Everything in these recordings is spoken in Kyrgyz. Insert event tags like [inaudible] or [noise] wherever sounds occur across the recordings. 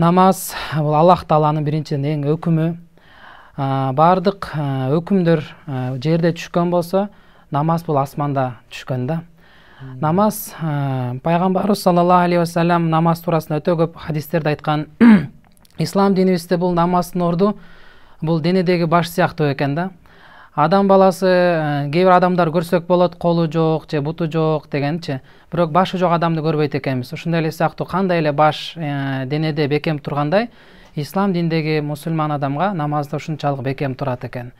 намаз бул аллах тааланын биринчиден эң өкүмү баардык өкүмдөр жерде түшкөн болсо намаз бұл асманда түшкөн да намаз пайгамбарыбыз саллаллаху алейхи уассалам намаз туурасында өтө көп хадистерде айткан [clears throat] ислам динибизде бул намаздын орды бұл денедеги баш сыяктуу экен да адам баласы э, кээ бир адамдары көрсөк болот колу жок же буту жок дегенчи бирок башы жок адамды көрбөйт экенбиз ушундой эле сыяктуу кандай эле баш э, денеде бекем тургандай ислам динндеги мусулман адамга намазда ушунчалык бекем турат экен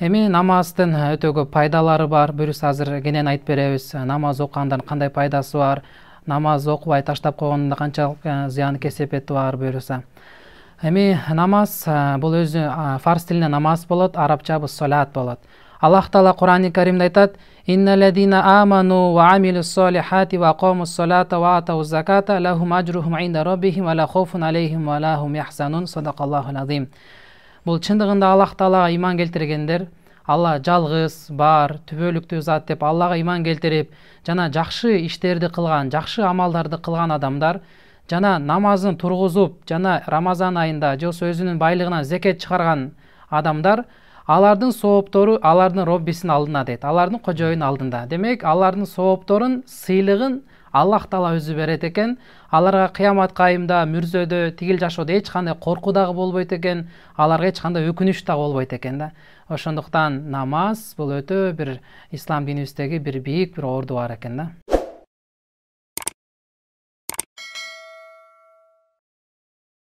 эми намаздын э, өтө көп пайдалары бар буюрса азыр кенен айтып беребиз намаз окугандарн кандай пайдасы бар намаз окубай таштап койгонда канчалык зыян кесепети бар буюрса эми намаз бул өзү фарс тилинде намаз болот арабча солят болот аллах таала курани каримде айтат инналадина аману ва амилу солихати ва акому солата ва атау заката лахум ажрухум инда роббихим ва ла хофун алейхим ва хум яхсанун садакаллаху азим бул чындыгында аллах таалага иман келтиргендер алла жалгыз бар түбөлүктүү зат деп аллага иман келтирип жана жакшы иштерди кылган жакшы амалдарды кылган адамдар жана намазын тургузуп жана рамазан айында же болбосо өзүнүн байлыгынан зекет чыгарган адамдар алардын сооптору алардын роббисинин алдында дейт алардын кожоюнун алдында демек алардын соопторун сыйлыгын аллах таала өзү берет экен аларга кыямат кайымда мүрзөдө тигил жашоодо эч кандай коркуу дагы болбойт экен аларга эч кандай өкүнүч дагы болбойт экен да ошондуктан намаз бул өтө бир ислам динибиздеги бир бийик бир орду бар экен да